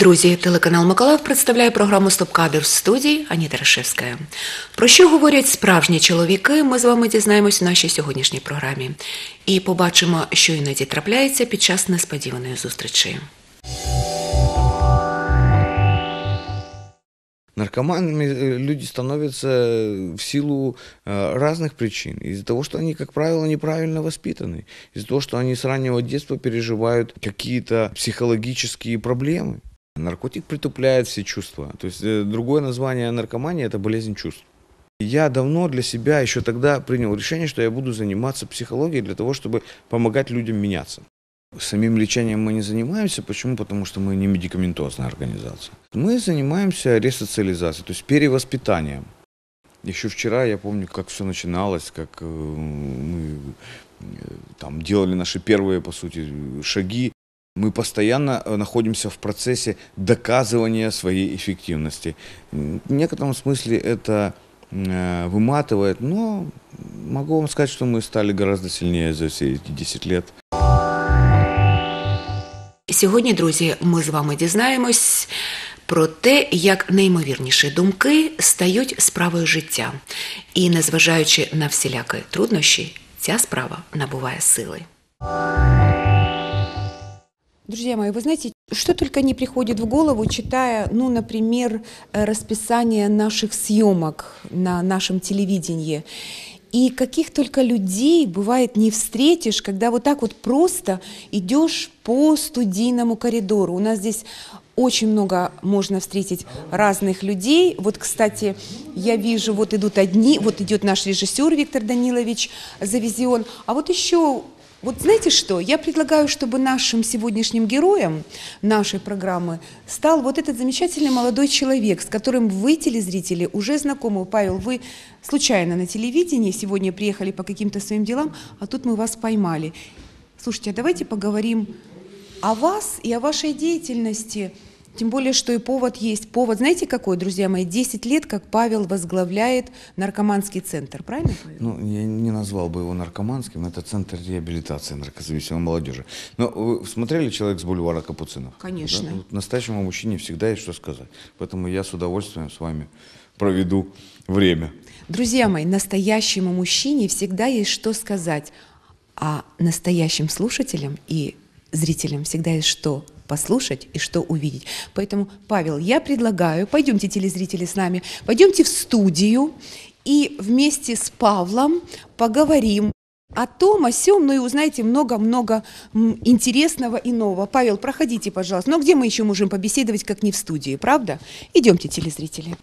друзі! Телеканал Миколаїв представляє програму Стоп-кадр в студії Ані Тарашевська. Про що говорять справжні чоловіки? Ми з вами дізнаємось в нашій сьогоднішній програмі і побачимо, що іноді трапляється під час несподіваної зустрічі. Наркоманами е, люди становятся е, в силу е, разных причин. Из-за того, что они, как правило, неправильно воспитаны. Из-за того, что они с раннего детства переживают какие-то психологические проблемы. Наркотик притупляет все чувства. То есть э, другое название наркомании – это болезнь чувств. Я давно для себя еще тогда принял решение, что я буду заниматься психологией для того, чтобы помогать людям меняться. Самим лечением мы не занимаемся. Почему? Потому что мы не медикаментозная организация. Мы занимаемся ресоциализацией, то есть перевоспитанием. Еще вчера я помню, как все начиналось, как э, мы э, там делали наши первые, по сути, шаги мы постоянно э, находимся в процессе доказывания своей эффективности. В некотором смысле это э, выматывает, но могу вам сказать, что мы стали гораздо сильнее за все эти 10 лет. Сьогодні, друзі, ми з вами дізнаємось про те, як неймовірніші думки стають справою життя, і незважаючи на всілякі труднощі, ця справа набуває сили. Друзья мои, вы знаете, что только не приходит в голову, читая, ну, например, э, расписание наших съемок на нашем телевидении. И каких только людей, бывает, не встретишь, когда вот так вот просто идешь по студийному коридору. У нас здесь очень много можно встретить разных людей. Вот, кстати, я вижу, вот идут одни, вот идет наш режиссер Виктор Данилович Завизион, а вот еще вот знаете что, я предлагаю, чтобы нашим сегодняшним героем нашей программы стал вот этот замечательный молодой человек, с которым вы, телезрители, уже знакомы. Павел, вы случайно на телевидении сегодня приехали по каким-то своим делам, а тут мы вас поймали. Слушайте, а давайте поговорим о вас и о вашей деятельности – тем более, что и повод есть. Повод, знаете какой, друзья мои, 10 лет, как Павел возглавляет наркоманский центр, правильно, Павел? Ну, я не назвал бы его наркоманским, это центр реабилитации наркозависимой молодежи. Но вы смотрели «Человек с бульвара Капуцинов»? Конечно. Да? настоящему мужчине всегда есть что сказать, поэтому я с удовольствием с вами проведу время. Друзья мои, настоящему мужчине всегда есть что сказать, а настоящим слушателям и зрителям всегда есть что послушать и что увидеть. Поэтому, Павел, я предлагаю, пойдемте, телезрители, с нами, пойдемте в студию и вместе с Павлом поговорим о том, о сем, ну и узнаете много-много интересного и нового. Павел, проходите, пожалуйста. Но ну, а где мы еще можем побеседовать, как не в студии, правда? Идемте, телезрители.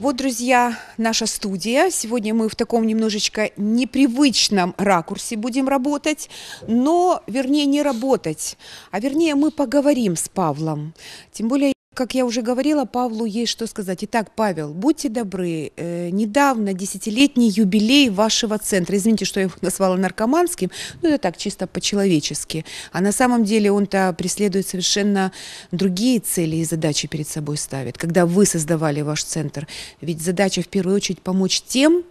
Вот, друзья, наша студия. Сегодня мы в таком немножечко непривычном ракурсе будем работать, но, вернее, не работать, а вернее, мы поговорим с Павлом. Тем более... Как я уже говорила, Павлу есть что сказать. Итак, Павел, будьте добры, э, недавно десятилетний юбилей вашего центра, извините, что я его назвала наркоманским, ну это так, чисто по-человечески, а на самом деле он-то преследует совершенно другие цели и задачи перед собой ставит, когда вы создавали ваш центр. Ведь задача в первую очередь помочь тем,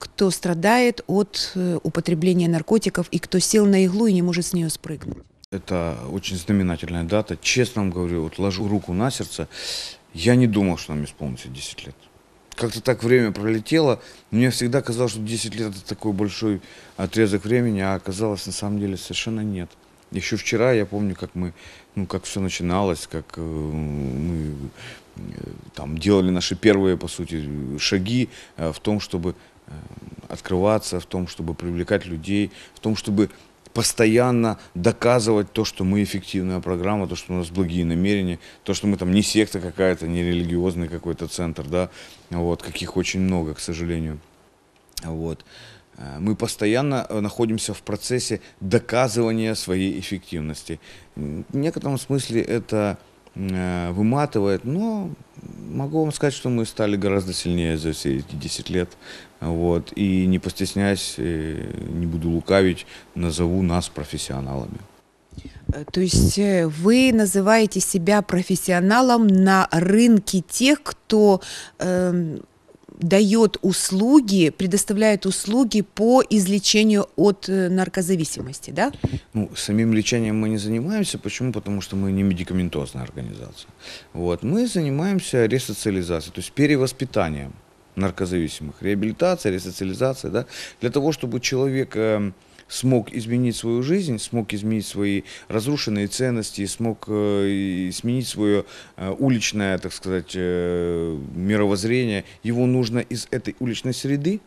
кто страдает от э, употребления наркотиков и кто сел на иглу и не может с нее спрыгнуть. Это очень знаменательная дата. Честно вам говорю, вот ложу руку на сердце, я не думал, что нам исполнится 10 лет. Как-то так время пролетело. Мне всегда казалось, что 10 лет это такой большой отрезок времени, а оказалось на самом деле совершенно нет. Еще вчера я помню, как мы, ну, как все начиналось, как э, мы э, там делали наши первые, по сути, шаги э, в том, чтобы открываться, в том, чтобы привлекать людей, в том, чтобы постоянно доказывать то, что мы эффективная программа, то, что у нас благие намерения, то, что мы там не секта какая-то, не религиозный какой-то центр, да, вот, каких очень много, к сожалению. Вот. Э, мы постоянно э, находимся в процессе доказывания своей эффективности. В некотором смысле это Э, выматывает, но могу вам сказать, что мы стали гораздо сильнее за все эти 10 лет. Вот. И не постесняясь, э, не буду лукавить, назову нас профессионалами. Э, то есть вы называете себя профессионалом на рынке тех, кто эм, дает услуги, предоставляет услуги по излечению от э, наркозависимости, да? Ну, самим лечением мы не занимаемся. Почему? Потому что мы не медикаментозная организация. Вот. Мы занимаемся ресоциализацией, то есть перевоспитанием наркозависимых. Реабилитация, ресоциализация, да? Для того, чтобы человек эм, смог изменить свою жизнь, смог изменить свои разрушенные ценности, смог э, изменить свое э, уличное, так сказать, э, мировоззрение, его нужно из этой уличной среды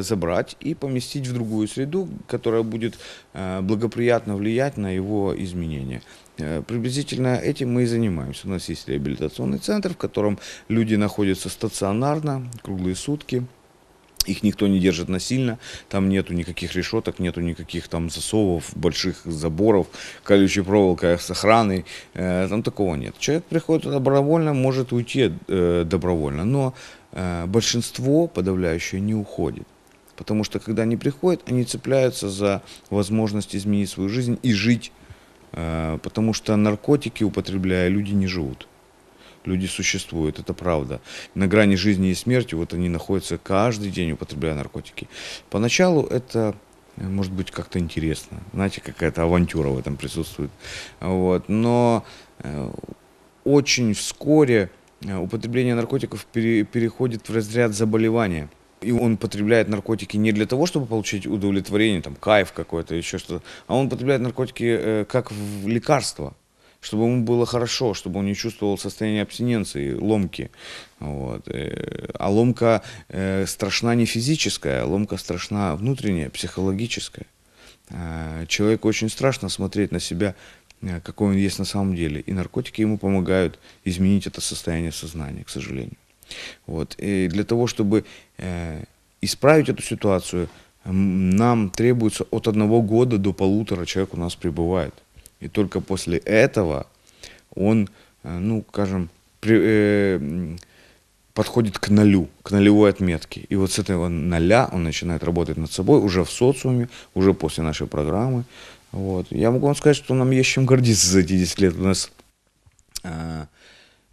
забрать и поместить в другую среду, которая будет благоприятно влиять на его изменения. Приблизительно этим мы и занимаемся. У нас есть реабилитационный центр, в котором люди находятся стационарно, круглые сутки – их никто не держит насильно, там нету никаких решеток, нету никаких там засовов, больших заборов, колючей проволокой, а с охраной, э, там такого нет. Человек приходит добровольно, может уйти э, добровольно, но э, большинство подавляющее не уходит. Потому что когда они приходят, они цепляются за возможность изменить свою жизнь и жить, э, потому что наркотики употребляя, люди не живут. Люди существуют, это правда. На грани жизни и смерти вот они находятся каждый день, употребляя наркотики. Поначалу это э, может быть как-то интересно. Знаете, какая-то авантюра в этом присутствует. Вот. Но э, очень вскоре э, употребление наркотиков переходит в разряд заболевания. И он потребляет наркотики не для того, чтобы получить удовлетворение, там, кайф какой-то, еще что-то, а он потребляет наркотики э, как в лекарство чтобы ему было хорошо, чтобы он не чувствовал состояние абстиненции, ломки. Вот. Э, а ломка э, страшна не физическая, а ломка страшна внутренняя, психологическая. Э, человеку очень страшно смотреть на себя, какой он есть на самом деле. И наркотики ему помогают изменить это состояние сознания, к сожалению. Вот. И для того, чтобы исправить эту ситуацию, нам требуется от одного года до полутора человек у нас пребывает. И только после этого он, э, ну, скажем, при, э, подходит к нолю, к нолевой отметке. И вот с этого ноля он начинает работать над собой уже в социуме, уже после нашей программы. Вот. Я могу вам сказать, что нам есть чем гордиться за эти 10 лет. У нас э,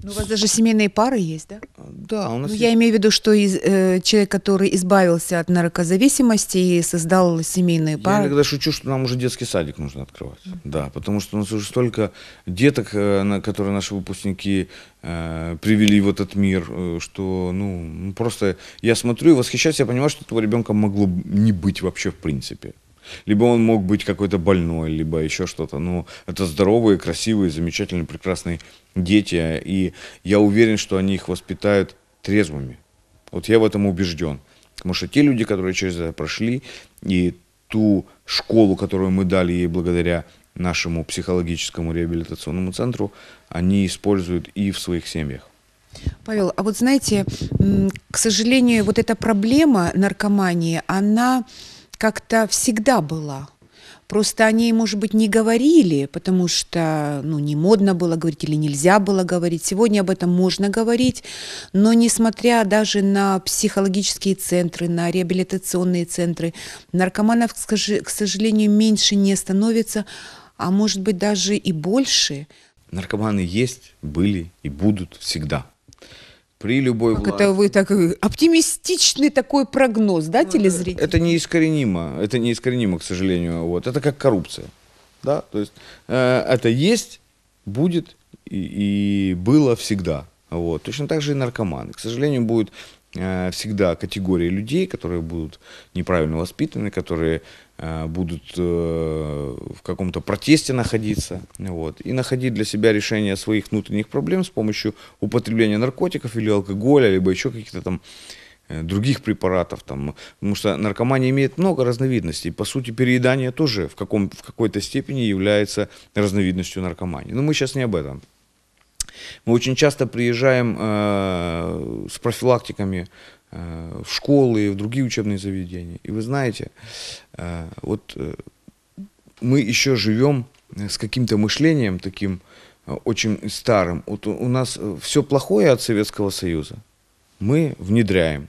ну, у вас даже семейные пары есть, да? Да, у нас. Ну, есть... Я имею в виду, что из, э, человек, который избавился от наркозависимости и создал семейные пары. Я иногда шучу, что нам уже детский садик нужно открывать. Mm-hmm. Да, потому что у нас уже столько деток, э, на которые наши выпускники э, привели в этот мир, э, что ну, ну просто я смотрю и восхищаюсь, я понимаю, что этого ребенка могло не быть вообще в принципе. Либо он мог быть какой-то больной, либо еще что-то. Но ну, это здоровые, красивые, замечательные, прекрасные дети. И я уверен, что они их воспитают трезвыми. Вот я в этом убежден. Потому что те люди, которые через это прошли, и ту школу, которую мы дали ей благодаря нашему психологическому реабилитационному центру, они используют и в своих семьях. Павел, а вот знаете, к сожалению, вот эта проблема наркомании, она как-то всегда была. Просто о ней, может быть, не говорили, потому что ну, не модно было говорить или нельзя было говорить. Сегодня об этом можно говорить, но несмотря даже на психологические центры, на реабилитационные центры, наркоманов, к сожалению, меньше не становится, а может быть даже и больше. Наркоманы есть, были и будут всегда при любой как власти. это вы так э, оптимистичный такой прогноз, да, ну, телезритель? Это неискоренимо, это неискоренимо, к сожалению. Вот это как коррупция, да, то есть э, это есть, будет и, и было всегда. Вот точно так же и наркоманы. К сожалению, будет э, всегда категория людей, которые будут неправильно воспитаны, которые Э, будут э, в каком-то протесте находиться, вот, и находить для себя решение своих внутренних проблем с помощью употребления наркотиков или алкоголя, либо еще каких-то там э, других препаратов, там, потому что наркомания имеет много разновидностей. По сути, переедание тоже в, каком, в какой-то степени является разновидностью наркомании. Но мы сейчас не об этом. Мы очень часто приезжаем э, с профилактиками Э, в школы, в другие учебные заведения. И вы знаете, э, вот э, мы еще живем с каким-то мышлением таким очень старым. Вот у нас все плохое от Советского Союза мы внедряем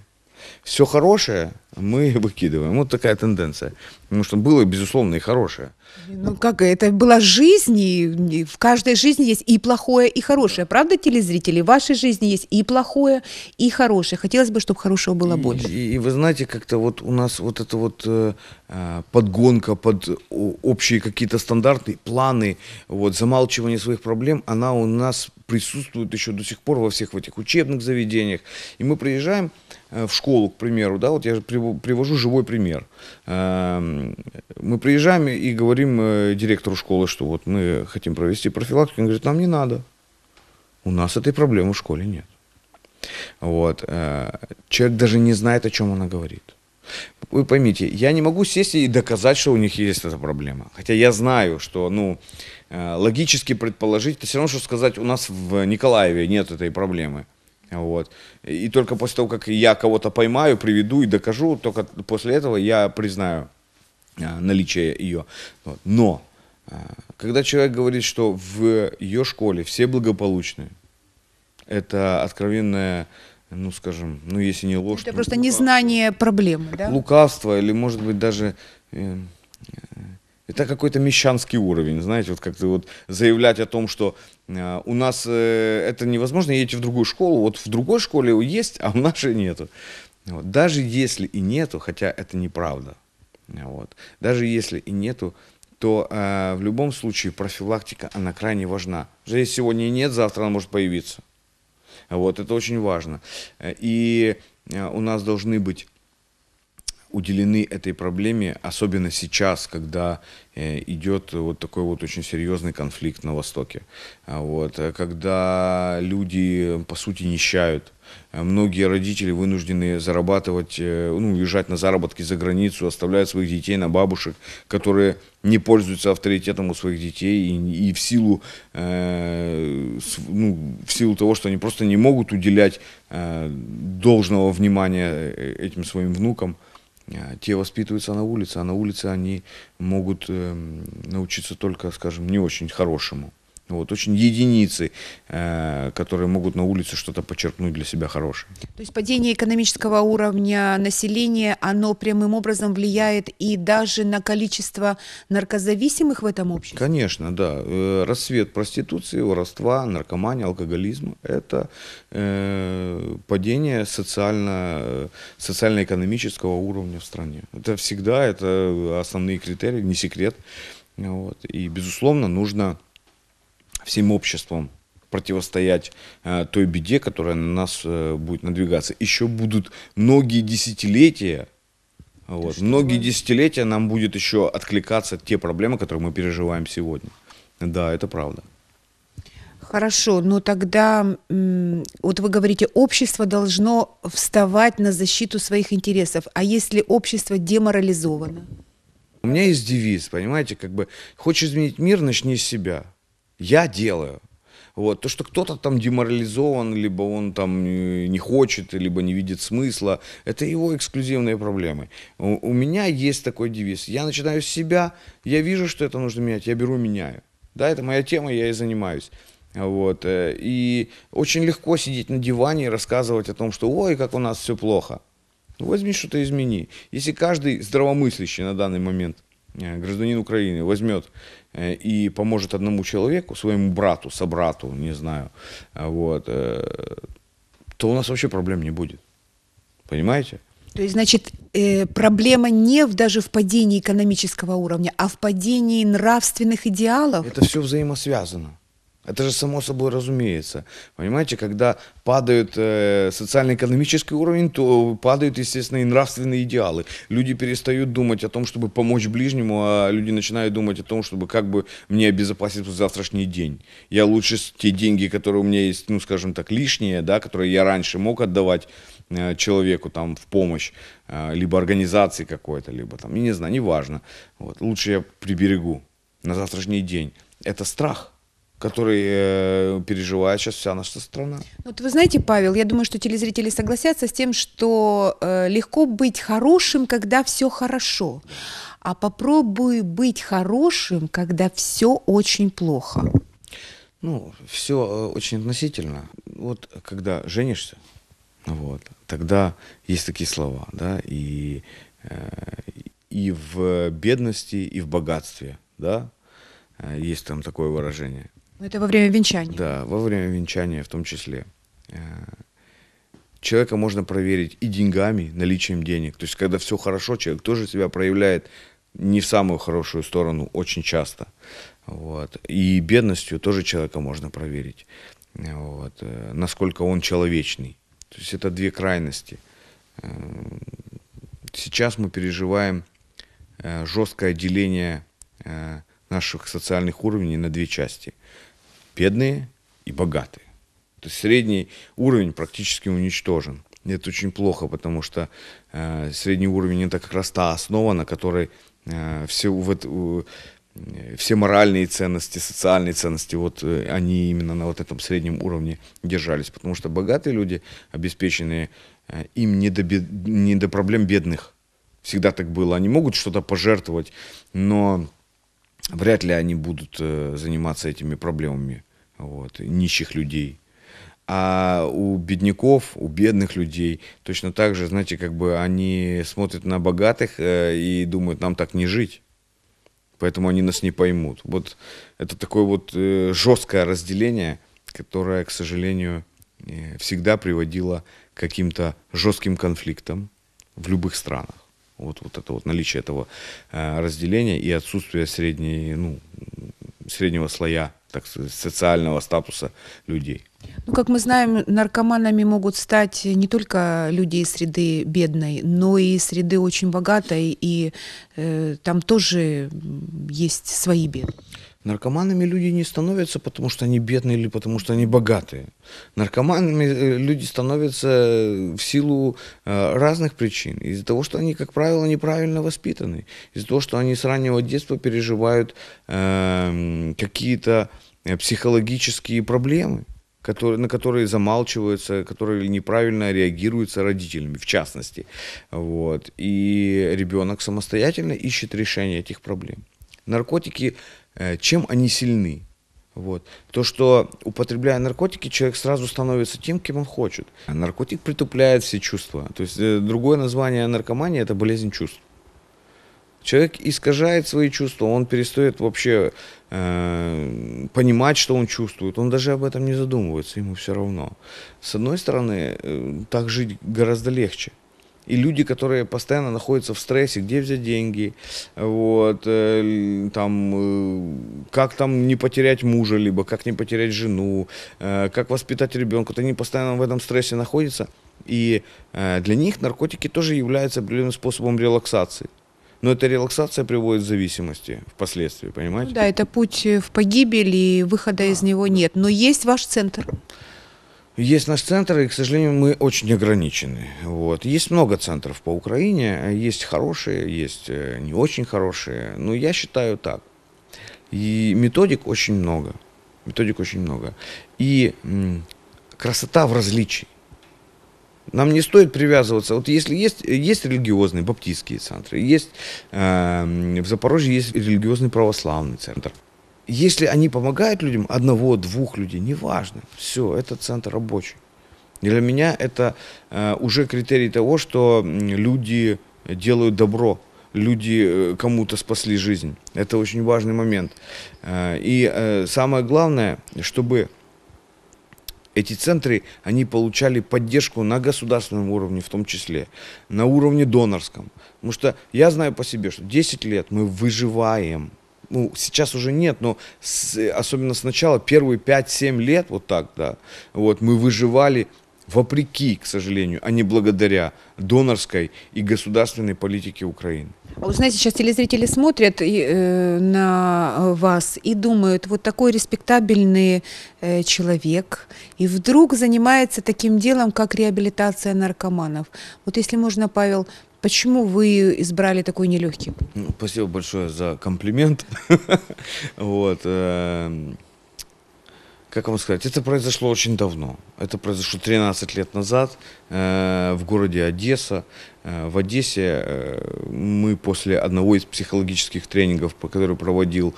все хорошее мы выкидываем. Вот такая тенденция. Потому что было, безусловно, и хорошее. Ну как, это была жизнь, и в каждой жизни есть и плохое, и хорошее. Правда, телезрители? В вашей жизни есть и плохое, и хорошее. Хотелось бы, чтобы хорошего было больше. И, и, и вы знаете, как-то вот у нас вот эта вот э, э, подгонка под общие какие-то стандарты, планы, вот замалчивание своих проблем, она у нас присутствуют еще до сих пор во всех этих учебных заведениях. И мы приезжаем э, в школу, к примеру, да, вот я привожу живой пример. Эм, мы приезжаем и говорим э, директору школы, что вот мы хотим провести профилактику, он говорит, нам не надо. У нас этой проблемы в школе нет. Вот. Э, человек даже не знает, о чем она говорит. Вы поймите, я не могу сесть и доказать, что у них есть эта проблема. Хотя я знаю, что, ну, э, логически предположить, это все равно, что сказать, у нас в Николаеве нет этой проблемы. Вот. И только после того, как я кого-то поймаю, приведу и докажу, только после этого я признаю э, наличие ее. Но, э, когда человек говорит, что в ее школе все благополучные, это откровенная ну, скажем, ну, если не ложь... Это то просто лукавство. незнание проблемы, да? Лукавство или, может быть, даже... Э, э, это какой-то мещанский уровень, знаете, вот как-то вот заявлять о том, что э, у нас э, это невозможно, едете в другую школу, вот в другой школе есть, а в нашей нету. Вот. Даже если и нету, хотя это неправда, вот. даже если и нету, то э, в любом случае профилактика, она крайне важна. Уже если сегодня нет, завтра она может появиться. Вот, это очень важно. Э, и э, у нас должны быть уделены этой проблеме, особенно сейчас, когда э, идет вот такой вот очень серьезный конфликт на Востоке. Вот, когда люди, по сути, нищают, Э, многие родители вынуждены зарабатывать, э, ну, уезжать на заработки за границу, оставляют своих детей на бабушек, которые не пользуются авторитетом у своих детей и, и в силу э, ну, в силу того, что они просто не могут уделять э, должного внимания э, этим своим внукам, те воспитываются на улице, а на улице они могут э, научиться только, скажем, не очень хорошему. Ну, вот, очень единицы, э, которые могут на улице что-то подчеркнуть для себя хорошее. То есть падение экономического уровня населения, оно прямым образом влияет и даже на количество наркозависимых в этом обществе? Конечно, да. Э, Расцвет проституции, воровства, наркомания, алкоголизма – это э, падение социально, социально-экономического уровня в стране. Это всегда это основные критерии, не секрет. Вот. И, безусловно, нужно всем обществом противостоять э, той беде, которая на нас э, будет надвигаться. Еще будут многие десятилетия, вот, многие вы? десятилетия нам будет еще откликаться те проблемы, которые мы переживаем сегодня. Да, это правда. Хорошо, но тогда, вот вы говорите, общество должно вставать на защиту своих интересов. А если общество деморализовано? У меня есть девиз, понимаете, как бы, хочешь изменить мир, начни с себя я делаю. Вот. То, что кто-то там деморализован, либо он там не хочет, либо не видит смысла, это его эксклюзивные проблемы. У, у меня есть такой девиз. Я начинаю с себя, я вижу, что это нужно менять, я беру, меняю. Да, это моя тема, я и занимаюсь. Вот. Э, и очень легко сидеть на диване и рассказывать о том, что ой, как у нас все плохо. Возьми что-то измени. Если каждый здравомыслящий на данный момент Э, гражданин Украины возьмет э, и поможет одному человеку, своему брату, собрату, не знаю, э, вот, то у нас вообще проблем не будет. Понимаете? То есть, значит, э, проблема не в, даже в падении экономического уровня, а в падении нравственных идеалов? Это все взаимосвязано. Это же само собой разумеется. Понимаете, когда падает э, социально-экономический уровень, то падают, естественно, и нравственные идеалы. Люди перестают думать о том, чтобы помочь ближнему, а люди начинают думать о том, чтобы как бы мне обезопасить завтрашний день. Я лучше те деньги, которые у меня есть, ну, скажем так, лишние, да, которые я раньше мог отдавать э, человеку там в помощь, э, либо организации какой-то, либо там, я не знаю, неважно. Вот, лучше я приберегу на завтрашний день. Это страх который э, переживает сейчас вся наша страна. Ну, вот вы знаете, Павел, я думаю, что телезрители согласятся с тем, что э, легко быть хорошим, когда все хорошо, а попробуй быть хорошим, когда все очень плохо. Ну, все э, очень относительно. Вот когда женишься, вот, тогда есть такие слова, да, и, э, и в бедности, и в богатстве, да, э, есть там такое выражение. Это во время венчания. Да, во время венчания в том числе. Э, человека можно проверить и деньгами, наличием денег. То есть, когда все хорошо, человек тоже себя проявляет не в самую хорошую сторону очень часто. Вот. И бедностью тоже человека можно проверить. Э, вот. Э, насколько он человечный. То есть это две крайности. Сейчас мы переживаем жесткое деление наших социальных уровней на две части. Бедные и богатые. То есть средний уровень практически уничтожен. это очень плохо, потому что э, средний уровень это как раз та основа, на которой э, все, вот, э, все моральные ценности, социальные ценности, вот э, они именно на вот этом среднем уровне держались. Потому что богатые люди, обеспеченные, э, им не до, бед, не до проблем бедных. Всегда так было. Они могут что-то пожертвовать, но вряд ли они будут э, заниматься этими проблемами вот, нищих людей. А у бедняков, у бедных людей точно так же, знаете, как бы они смотрят на богатых э, и думают, нам так не жить. Поэтому они нас не поймут. Вот это такое вот э, жесткое разделение, которое, к сожалению, всегда приводило к каким-то жестким конфликтам в любых странах. Вот, вот это вот наличие этого э, разделения и отсутствие средней, ну, среднего слоя, так сказать, социального статуса людей. Ну, как мы знаем, наркоманами могут стать не только люди из среды бедной, но и среды очень богатой, и э, там тоже есть свои беды. Наркоманами люди не становятся, потому что они бедные или потому что они богатые. Наркоманами э, люди становятся э, в силу э, разных причин. Из-за того, что они, как правило, неправильно воспитаны. Из-за того, что они с раннего детства переживают эм, какие-то психологические проблемы которые, на которые замалчиваются, которые неправильно реагируются родителями, в частности. Вот. И ребенок самостоятельно ищет решение этих проблем. Наркотики Э, чем они сильны. Вот. То, что употребляя наркотики, человек сразу становится тем, кем он хочет. Наркотик притупляет все чувства. То есть э, другое название наркомании – это болезнь чувств. Человек искажает свои чувства, он перестает вообще э, понимать, что он чувствует. Он даже об этом не задумывается, ему все равно. С одной стороны, э, так жить гораздо легче. И люди, которые постоянно находятся в стрессе, где взять деньги, вот, э, там, э, как там не потерять мужа, либо как не потерять жену, э, как воспитать ребенка, вот они постоянно в этом стрессе находятся. И для них наркотики тоже являются определенным способом релаксации. Но эта релаксация приводит к зависимости впоследствии, понимаете? Ну да, это путь в погибель, и выхода а, из него да. нет. Но есть ваш центр. Есть наш центр, и, к сожалению, мы очень ограничены. Вот. Есть много центров по Украине, есть хорошие, есть э, не очень хорошие, но я считаю так. И методик очень много. Методик очень много. И красота в различии. Нам не стоит привязываться. Вот если есть, есть религиозные баптистские центры, есть э, в Запорожье есть религиозный православный центр если они помогают людям, одного, двух людей, неважно, все, это центр рабочий. Для меня это э, уже критерий того, что люди делают добро, люди э, кому-то спасли жизнь. Это очень важный момент. Э, и э, самое главное, чтобы эти центры, они получали поддержку на государственном уровне в том числе, на уровне донорском. Потому что я знаю по себе, что 10 лет мы выживаем – ну, сейчас уже нет, но с, особенно сначала, первые 5-7 лет, вот так, да, вот, мы выживали вопреки, к сожалению, а не благодаря донорской и государственной политике Украины. А вы знаете, сейчас телезрители смотрят и, э, на вас и думают, вот такой респектабельный э, человек, и вдруг занимается таким делом, как реабилитация наркоманов. Вот если можно, Павел, Почему вы избрали такой нелегкий путь? Ну, спасибо большое за комплимент. вот. Эм, как вам сказать, это произошло очень давно. Это произошло 13 лет назад э, в городе Одесса. Э, в Одессе э, мы после одного из психологических тренингов, по который проводил,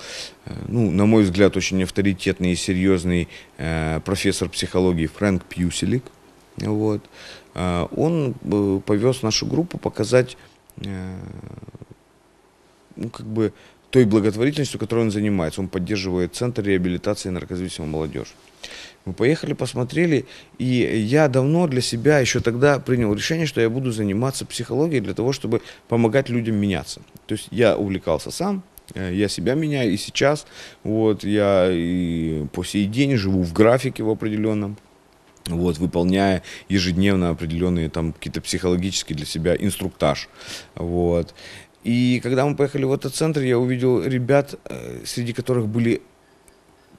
ну, на мой взгляд, очень авторитетный и серьезный профессор психологии Фрэнк Пьюселик, вот, Э, он э, повез нашу группу показать э, ну, как бы той благотворительностью, которой он занимается. Он поддерживает Центр реабилитации наркозависимой молодежи. Мы поехали, посмотрели, и я давно для себя еще тогда принял решение, что я буду заниматься психологией для того, чтобы помогать людям меняться. То есть я увлекался сам, я себя меняю и сейчас, вот, я и по сей день живу в графике в определенном, вот, выполняя ежедневно определенные там какие-то психологические для себя инструктаж, вот. И когда мы поехали в этот центр, я увидел ребят, э, среди которых были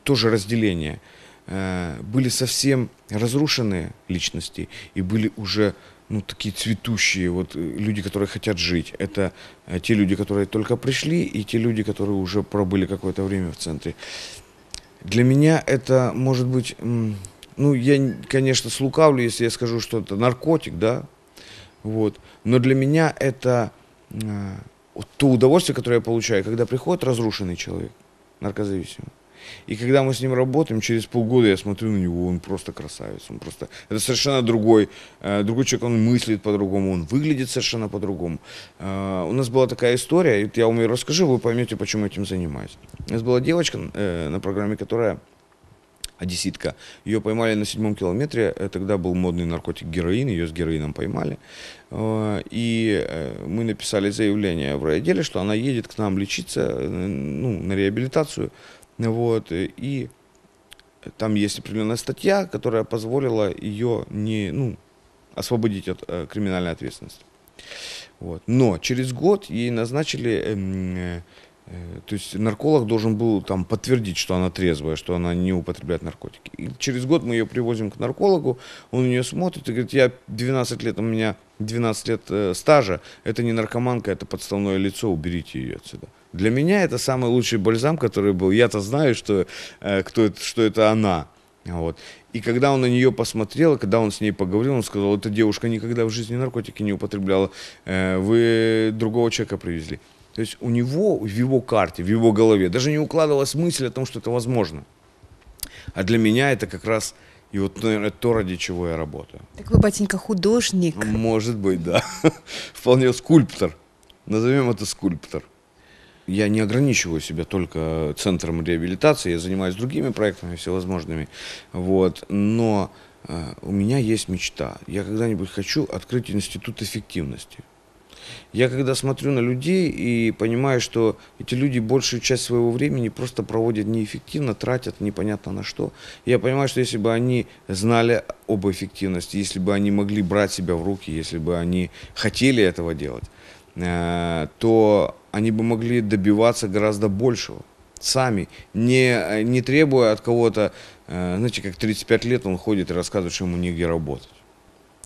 тоже разделения. Э, были совсем разрушенные личности и были уже ну, такие цветущие, вот э, люди, которые хотят жить. Это те люди, которые только пришли, и те люди, которые уже пробыли какое-то время в центре. Для меня это, может быть, ну, я, конечно, слукавлю, если я скажу, что это наркотик, да, вот, но для меня это э, то удовольствие, которое я получаю, когда приходит разрушенный человек, наркозависимый, и когда мы с ним работаем, через полгода я смотрю на него, он просто красавец, он просто, это совершенно другой, э, другой человек, он мыслит по-другому, он выглядит совершенно по-другому. Э, у нас была такая история, я вам ее расскажу, вы поймете, почему я этим занимаюсь. У нас была девочка э, на программе, которая одесситка. Ее поймали на седьмом километре, э, тогда был модный наркотик героин, ее с героином поймали. Э, и э, мы написали заявление в райотделе, что она едет к нам лечиться, ну, на реабилитацию. Вот, и там есть определенная статья, которая позволила ее не, ну, освободить от криминальной ответственности. Вот. Но через год ей назначили эм, Э, то есть нарколог должен был там подтвердить, что она трезвая, что она не употребляет наркотики. И через год мы ее привозим к наркологу, он ее смотрит и говорит, я 12 лет, у меня 12 лет э, стажа, это не наркоманка, это подставное лицо, уберите ее отсюда. Для меня это самый лучший бальзам, который был. Я-то знаю, что, э, кто это, что это она. Вот. И когда он на нее посмотрел, когда он с ней поговорил, он сказал, эта девушка никогда в жизни наркотики не употребляла, э, вы другого человека привезли. То есть у него, в его карте, в его голове даже не укладывалась мысль о том, что это возможно. А для меня это как раз и вот наверное, то, ради чего я работаю. Так вы, батенька, художник. Может быть, да. Вполне скульптор. Назовем это скульптор. Я не ограничиваю себя только центром реабилитации, я занимаюсь другими проектами всевозможными. Вот. Но э, у меня есть мечта. Я когда-нибудь хочу открыть институт эффективности. Я когда смотрю на людей и понимаю, что эти люди большую часть своего времени просто проводят неэффективно, тратят непонятно на что. Я понимаю, что если бы они знали об эффективности, если бы они могли брать себя в руки, если бы они хотели этого делать, э, то они бы могли добиваться гораздо большего сами, не, э, не требуя от кого-то, э, знаете, как 35 лет он ходит и рассказывает, что ему негде работать.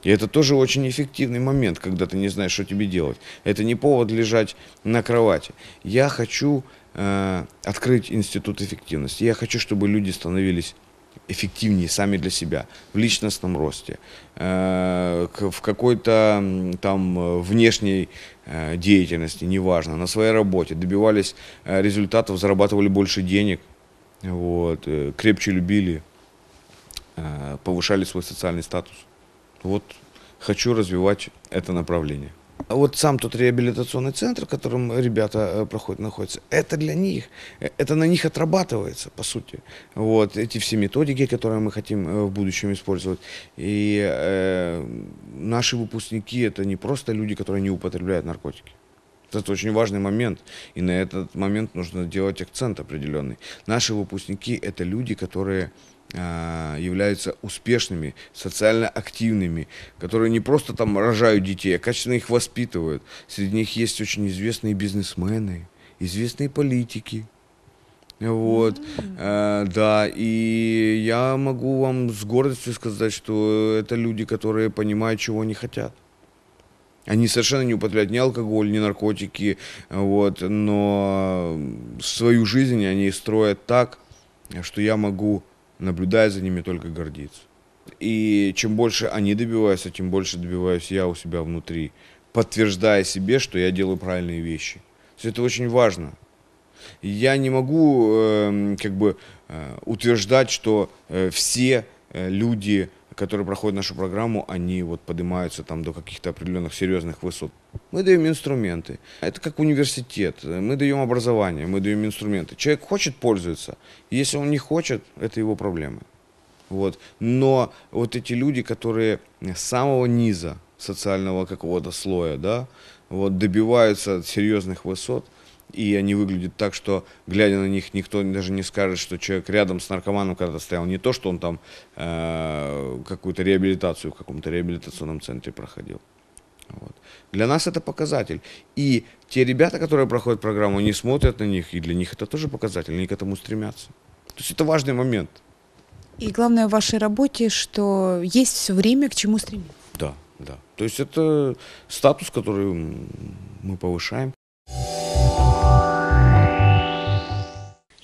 И это тоже очень эффективный момент, когда ты не знаешь, что тебе делать. Это не повод лежать на кровати. Я хочу э, открыть институт эффективности. Я хочу, чтобы люди становились эффективнее сами для себя в личностном росте, э, в какой-то там э, внешней э, деятельности, неважно, на своей работе, добивались э, результатов, зарабатывали больше денег, вот, э, крепче любили, э, повышали свой социальный статус вот хочу развивать это направление. А вот сам тот реабилитационный центр, в котором ребята э, проходят, находятся, это для них, э, это на них отрабатывается, по сути. Вот эти все методики, которые мы хотим э, в будущем использовать. И э, наши выпускники – это не просто люди, которые не употребляют наркотики. Это очень важный момент, и на этот момент нужно делать акцент определенный. Наши выпускники – это люди, которые а, являются успешными, социально активными, которые не просто там рожают детей, а качественно их воспитывают. Среди них есть очень известные бизнесмены, известные политики. Вот, mm-hmm. э, да, и я могу вам с гордостью сказать, что это люди, которые понимают, чего они хотят. Они совершенно не употребляют ни алкоголь, ни наркотики, вот, но свою жизнь они строят так, что я могу наблюдая за ними, только гордиться. И чем больше они добиваются, тем больше добиваюсь я у себя внутри, подтверждая себе, что я делаю правильные вещи. То есть это очень важно. Я не могу э, как бы э, утверждать, что э, все э, люди, которые проходят нашу программу, они вот поднимаются там до каких-то определенных серьезных высот. Мы даем инструменты. Это как университет. Мы даем образование, мы даем инструменты. Человек хочет пользоваться. Если он не хочет, это его проблемы. Вот. Но вот эти люди, которые с самого низа социального какого-то слоя, да, вот добиваются серьезных высот, и они выглядят так, что, глядя на них, никто даже не скажет, что человек рядом с наркоманом когда-то стоял. Не то, что он там э, какую-то реабилитацию в каком-то реабилитационном центре проходил. Вот. Для нас это показатель. И те ребята, которые проходят программу, они смотрят на них, и для них это тоже показатель, они к этому стремятся. То есть это важный момент. И главное в вашей работе, что есть все время к чему стремиться. Да, да. То есть это статус, который мы повышаем.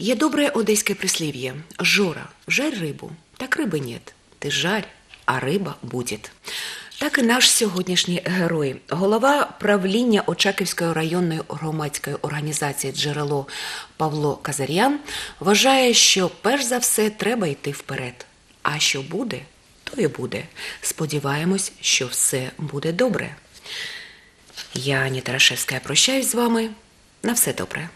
Є доброе одеське прислів'я. Жора, жарь рибу, так риби нет. Ти жарь, а риба будет. Так і наш сьогоднішній герой, голова правління Очаківської районної громадської організації Джерело Павло Казарян вважає, що перш за все треба йти вперед. А що буде, то і буде. Сподіваємось, що все буде добре. Я Ані Тарашевська, прощаюсь з вами. На все добре.